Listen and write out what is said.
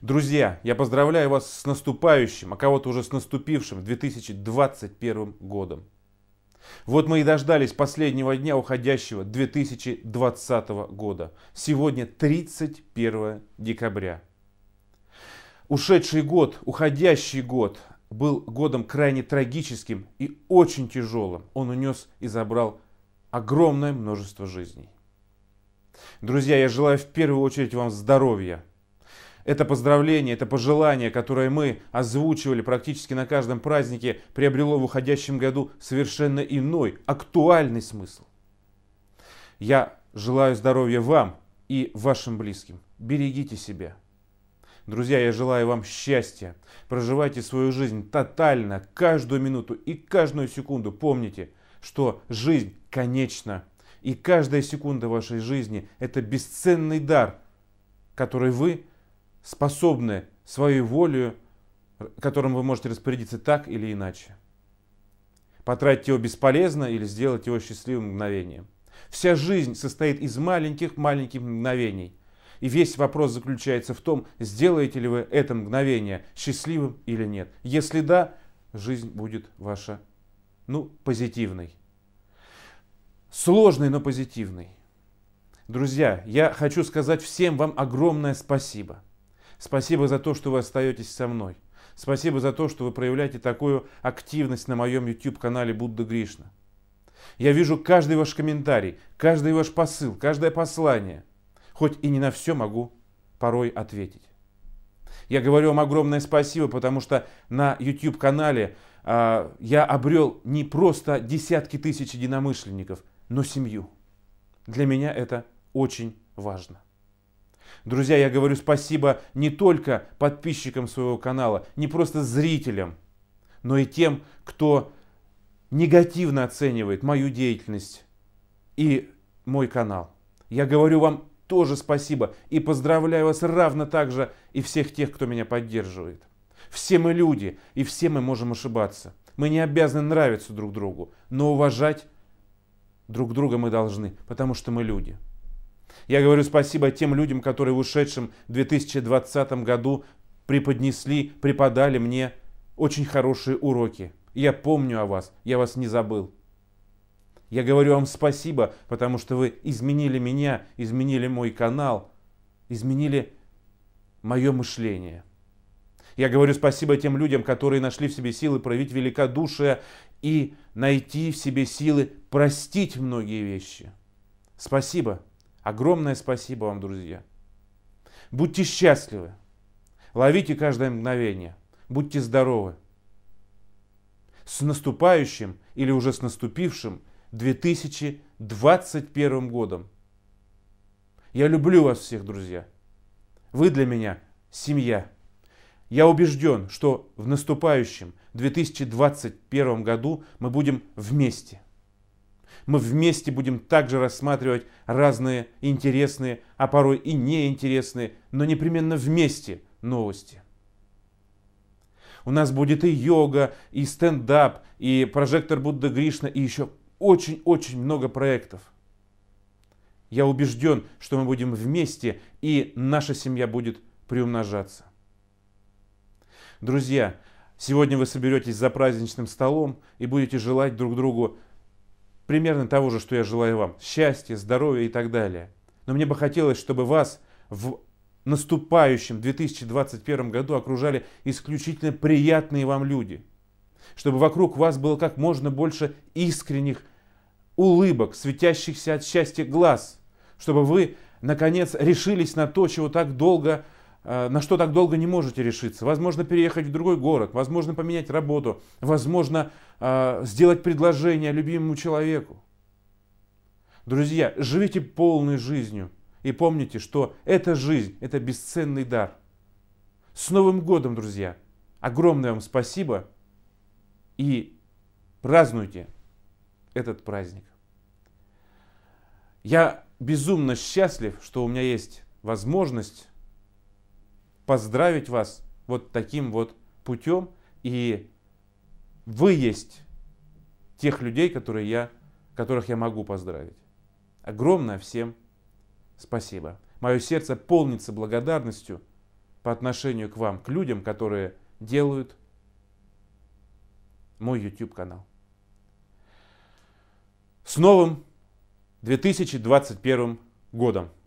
Друзья, я поздравляю вас с наступающим, а кого-то уже с наступившим 2021 годом. Вот мы и дождались последнего дня уходящего 2020 года. Сегодня 31 декабря. Ушедший год, уходящий год был годом крайне трагическим и очень тяжелым. Он унес и забрал огромное множество жизней. Друзья, я желаю в первую очередь вам здоровья, это поздравление, это пожелание, которое мы озвучивали практически на каждом празднике, приобрело в уходящем году совершенно иной, актуальный смысл. Я желаю здоровья вам и вашим близким. Берегите себя. Друзья, я желаю вам счастья. Проживайте свою жизнь тотально, каждую минуту и каждую секунду. Помните, что жизнь конечна. И каждая секунда вашей жизни – это бесценный дар, который вы – способны свою волю, которым вы можете распорядиться так или иначе. Потратить его бесполезно или сделать его счастливым мгновением. Вся жизнь состоит из маленьких-маленьких мгновений. И весь вопрос заключается в том, сделаете ли вы это мгновение счастливым или нет. Если да, жизнь будет ваша, ну, позитивной. Сложной, но позитивной. Друзья, я хочу сказать всем вам огромное спасибо – Спасибо за то, что вы остаетесь со мной. Спасибо за то, что вы проявляете такую активность на моем YouTube-канале Будда Гришна. Я вижу каждый ваш комментарий, каждый ваш посыл, каждое послание. Хоть и не на все могу порой ответить. Я говорю вам огромное спасибо, потому что на YouTube-канале э, я обрел не просто десятки тысяч единомышленников, но семью. Для меня это очень важно. Друзья, я говорю спасибо не только подписчикам своего канала, не просто зрителям, но и тем, кто негативно оценивает мою деятельность и мой канал. Я говорю вам тоже спасибо и поздравляю вас равно так же и всех тех, кто меня поддерживает. Все мы люди, и все мы можем ошибаться. Мы не обязаны нравиться друг другу, но уважать друг друга мы должны, потому что мы люди. Я говорю спасибо тем людям, которые в ушедшем 2020 году преподнесли, преподали мне очень хорошие уроки. Я помню о вас, я вас не забыл. Я говорю вам спасибо, потому что вы изменили меня, изменили мой канал, изменили мое мышление. Я говорю спасибо тем людям, которые нашли в себе силы проявить великодушие и найти в себе силы простить многие вещи. Спасибо. Огромное спасибо вам, друзья. Будьте счастливы. Ловите каждое мгновение. Будьте здоровы. С наступающим или уже с наступившим 2021 годом. Я люблю вас всех, друзья. Вы для меня семья. Я убежден, что в наступающем 2021 году мы будем вместе – мы вместе будем также рассматривать разные интересные, а порой и неинтересные, но непременно вместе новости. У нас будет и йога, и стендап, и прожектор Будда Гришна, и еще очень-очень много проектов. Я убежден, что мы будем вместе, и наша семья будет приумножаться. Друзья, сегодня вы соберетесь за праздничным столом и будете желать друг другу примерно того же, что я желаю вам. Счастья, здоровья и так далее. Но мне бы хотелось, чтобы вас в наступающем 2021 году окружали исключительно приятные вам люди. Чтобы вокруг вас было как можно больше искренних улыбок, светящихся от счастья глаз. Чтобы вы, наконец, решились на то, чего так долго Э, на что так долго не можете решиться. Возможно, переехать в другой город, возможно, поменять работу, возможно, э, сделать предложение любимому человеку. Друзья, живите полной жизнью и помните, что эта жизнь – это бесценный дар. С Новым годом, друзья! Огромное вам спасибо и празднуйте этот праздник. Я безумно счастлив, что у меня есть возможность поздравить вас вот таким вот путем, и вы есть тех людей, которые я, которых я могу поздравить. Огромное всем спасибо. Мое сердце полнится благодарностью по отношению к вам, к людям, которые делают мой YouTube-канал. С новым 2021 годом!